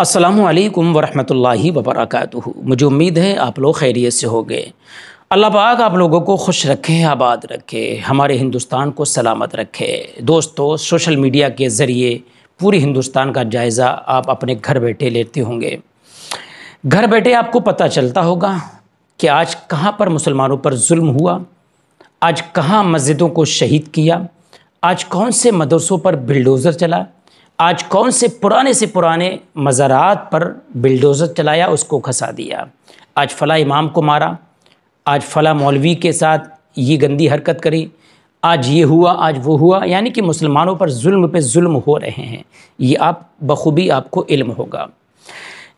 असलकम वरहमल वबरक मुझे उम्मीद है आप लोग खैरियत से गए अल्लाह पाक आप लोगों को खुश रखे आबाद रखे हमारे हिंदुस्तान को सलामत रखे दोस्तों सोशल मीडिया के ज़रिए पूरे हिंदुस्तान का जायज़ा आप अपने घर बैठे लेते होंगे घर बैठे आपको पता चलता होगा कि आज कहाँ पर मुसलमानों पर जुल्म हुआ आज कहाँ मस्जिदों को शहीद किया आज कौन से मदरसों पर बिल्डोज़र चला आज कौन से पुराने से पुराने मज़ारात पर बिल्डोज़र चलाया उसको खसा दिया आज फ़ला इमाम को मारा आज फ़ला मौलवी के साथ ये गंदी हरकत करी आज ये हुआ आज वो हुआ यानी कि मुसलमानों पर जुल्म पे जुल्म हो रहे हैं ये आप बखूबी आपको इल्म होगा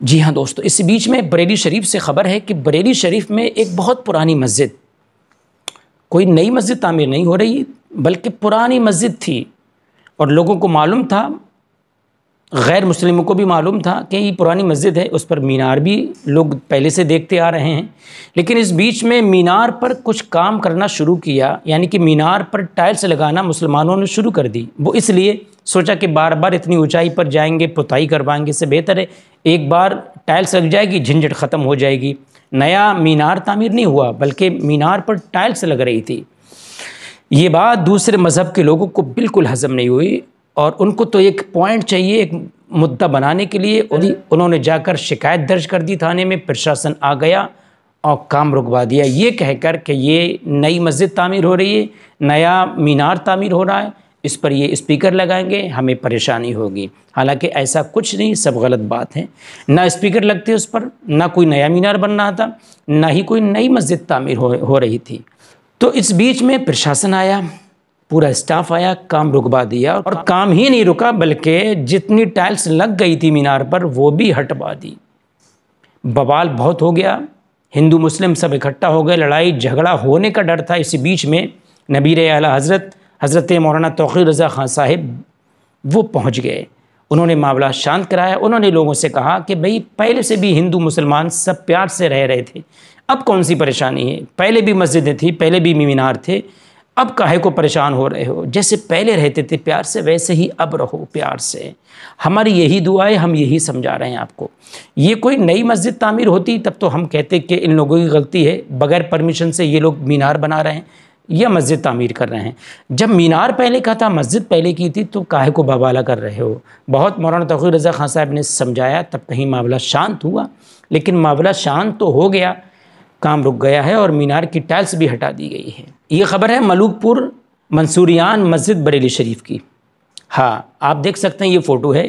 जी हाँ दोस्तों इस बीच में बरेली शरीफ से ख़बर है कि बरेली शरीफ में एक बहुत पुरानी मस्जिद कोई नई मस्जिद तामीर नहीं हो रही बल्कि पुरानी मस्जिद थी और लोगों को मालूम था गैर मुस्लिमों को भी मालूम था कि ये पुरानी मस्जिद है उस पर मीनार भी लोग पहले से देखते आ रहे हैं लेकिन इस बीच में मीनार पर कुछ काम करना शुरू किया यानी कि मीनार पर टाइल्स लगाना मुसलमानों ने शुरू कर दी वो इसलिए सोचा कि बार बार इतनी ऊंचाई पर जाएंगे पुताई करवाएंगे इससे बेहतर है एक बार टाइल्स लग जाएगी झंझट ख़त्म हो जाएगी नया मीनार तामीर नहीं हुआ बल्कि मीनार पर टाइल्स लग रही थी ये बात दूसरे मज़हब के लोगों को बिल्कुल हजम नहीं हुई और उनको तो एक पॉइंट चाहिए एक मुद्दा बनाने के लिए उन्होंने जाकर शिकायत दर्ज कर दी थाने में प्रशासन आ गया और काम रुकवा दिया ये कहकर कि ये नई मस्जिद तामीर हो रही है नया मीनार तामीर हो रहा है इस पर ये स्पीकर लगाएंगे हमें परेशानी होगी हालांकि ऐसा कुछ नहीं सब गलत बात है ना स्पीकर लगते उस पर ना कोई नया मीनार बन रहा था ना ही कोई नई मस्जिद तामीर हो, हो रही थी तो इस बीच में प्रशासन आया पूरा स्टाफ आया काम रुकवा दिया और काम ही नहीं रुका बल्कि जितनी टाइल्स लग गई थी मीनार पर वो भी हटवा दी बवाल बहुत हो गया हिंदू मुस्लिम सब इकट्ठा हो गए लड़ाई झगड़ा होने का डर था इसी बीच में नबीर आला हज़रत हज़रत मौलाना तोखी रज़ा ख़ान साहिब वो पहुँच गए उन्होंने मामला शांत कराया उन्होंने लोगों से कहा कि भई पहले से भी हिंदू मुसलमान सब प्यार से रह रहे थे अब कौन सी परेशानी है पहले भी मस्जिदें थी पहले भी मीनार थे अब काहे को परेशान हो रहे हो जैसे पहले रहते थे प्यार से वैसे ही अब रहो प्यार से हमारी यही दुआ है हम यही समझा रहे हैं आपको ये कोई नई मस्जिद तामीर होती तब तो हम कहते कि इन लोगों की गलती है बगैर परमिशन से ये लोग मीनार बना रहे हैं या मस्जिद तामीर कर रहे हैं जब मीनार पहले का था मस्जिद पहले की थी तो काहे को बवाला कर रहे हो बहुत मौलाना तकी रज़ा खान साहब ने समझाया तब कहीं मामला शांत हुआ लेकिन मामला शांत तो हो गया काम रुक गया है और मीनार की टाइल्स भी हटा दी गई है ये खबर है मलूकपुर मंसूरियान मस्जिद बरेली शरीफ की हाँ आप देख सकते हैं ये फ़ोटो है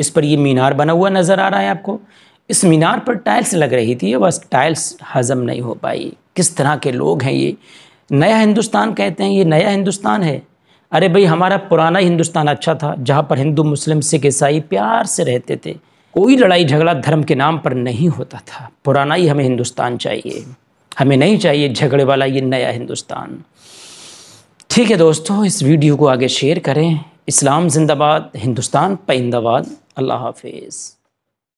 इस पर ये मीनार बना हुआ नज़र आ रहा है आपको इस मीनार पर टाइल्स लग रही थी बस टाइल्स हज़म नहीं हो पाई किस तरह के लोग हैं ये नया हिंदुस्तान कहते हैं ये नया हिंदुस्तान है अरे भाई हमारा पुराना हिंदुस्तान अच्छा था जहाँ पर हिंदू मुस्लिम सिख ईसाई प्यार से रहते थे कोई लड़ाई झगड़ा धर्म के नाम पर नहीं होता था पुराना ही हमें हिंदुस्तान चाहिए हमें नहीं चाहिए झगड़े वाला ये नया हिंदुस्तान ठीक है दोस्तों इस वीडियो को आगे शेयर करें इस्लाम जिंदाबाद हिंदुस्तान परिंदाबाद अल्लाह हाफिज़